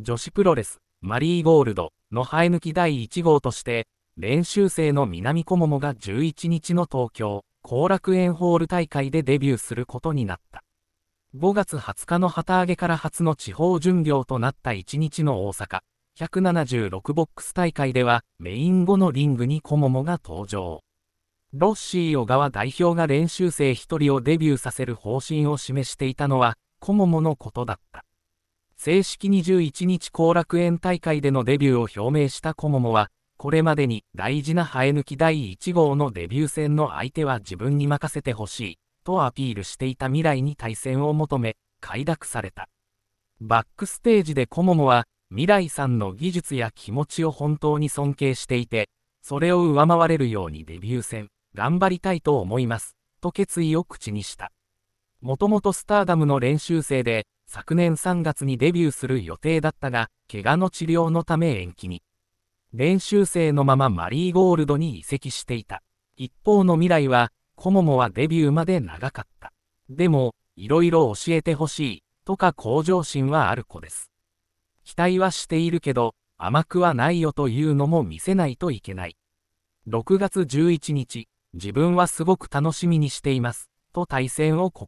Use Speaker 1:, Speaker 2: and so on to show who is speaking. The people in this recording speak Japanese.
Speaker 1: 女子プロレス、マリーゴールドの生え抜き第1号として、練習生の南小桃が11日の東京、後楽園ホール大会でデビューすることになった。5月20日の旗揚げから初の地方巡業となった1日の大阪、176ボックス大会では、メイン後のリングに小桃が登場。ロッシー小川代表が練習生1人をデビューさせる方針を示していたのは、小桃のことだった。正式に11日後楽園大会でのデビューを表明したコモモは、これまでに大事な生え抜き第1号のデビュー戦の相手は自分に任せてほしい、とアピールしていた未来に対戦を求め、快諾された。バックステージでコモモは、未来さんの技術や気持ちを本当に尊敬していて、それを上回れるようにデビュー戦、頑張りたいと思います、と決意を口にした。もともとスターダムの練習生で、昨年3月にデビューする予定だったが、怪我の治療のため延期に。練習生のままマリーゴールドに移籍していた。一方の未来は、コモモはデビューまで長かった。でも、いろいろ教えてほしい、とか向上心はある子です。期待はしているけど、甘くはないよというのも見せないといけない。6月11日、自分はすごく楽しみにしています、と対戦をこ